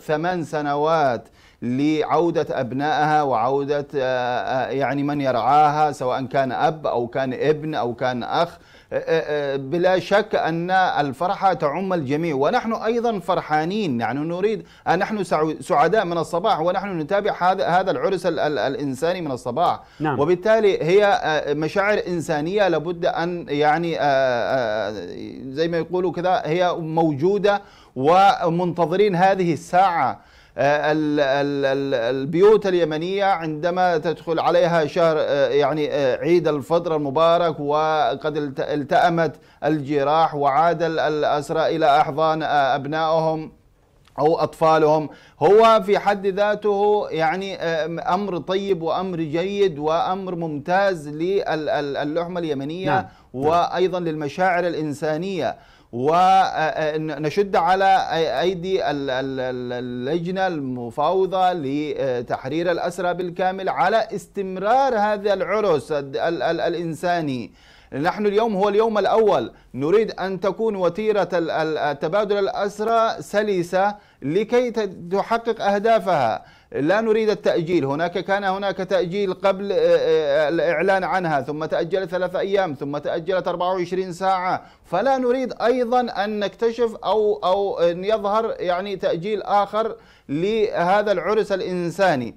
ثمان سنوات لعودة أبنائها وعودة آه، آه، يعني من يرعاها سواء كان أب أو كان ابن أو كان أخ آه، بلا شك أن الفرحة تعم الجميع ونحن أيضا فرحانين يعني نريد أن نحن سعداء من الصباح ونحن نتابع هذا العرس الإنساني من الصباح نعم. وبالتالي هي مشاعر إنسانية لابد أن يعني زي ما يقولوا كذا هي موجودة ومنتظرين هذه الساعة آه، البيوت اليمنية عندما تدخل عليها شهر آه، يعني آه، عيد الفطر المبارك وقد التأمت الجراح وعاد الأسرى إلى أحضان أبنائهم أو أطفالهم هو في حد ذاته يعني أمر طيب وأمر جيد وأمر ممتاز للحمة اليمنية نعم. وأيضا للمشاعر الإنسانية ونشد على أيدي اللجنة المفاوضة لتحرير الأسرى بالكامل على استمرار هذا العرس الإنساني نحن اليوم هو اليوم الأول نريد أن تكون وتيرة تبادل الأسرى سلسة لكي تحقق أهدافها لا نريد التأجيل هناك كان هناك تأجيل قبل آه، آه، آه، الإعلان عنها ثم تأجل ثلاثة أيام ثم تأجلت 24 ساعة فلا نريد أيضا أن نكتشف أو, أو أن يظهر يعني تأجيل آخر لهذا العرس الإنساني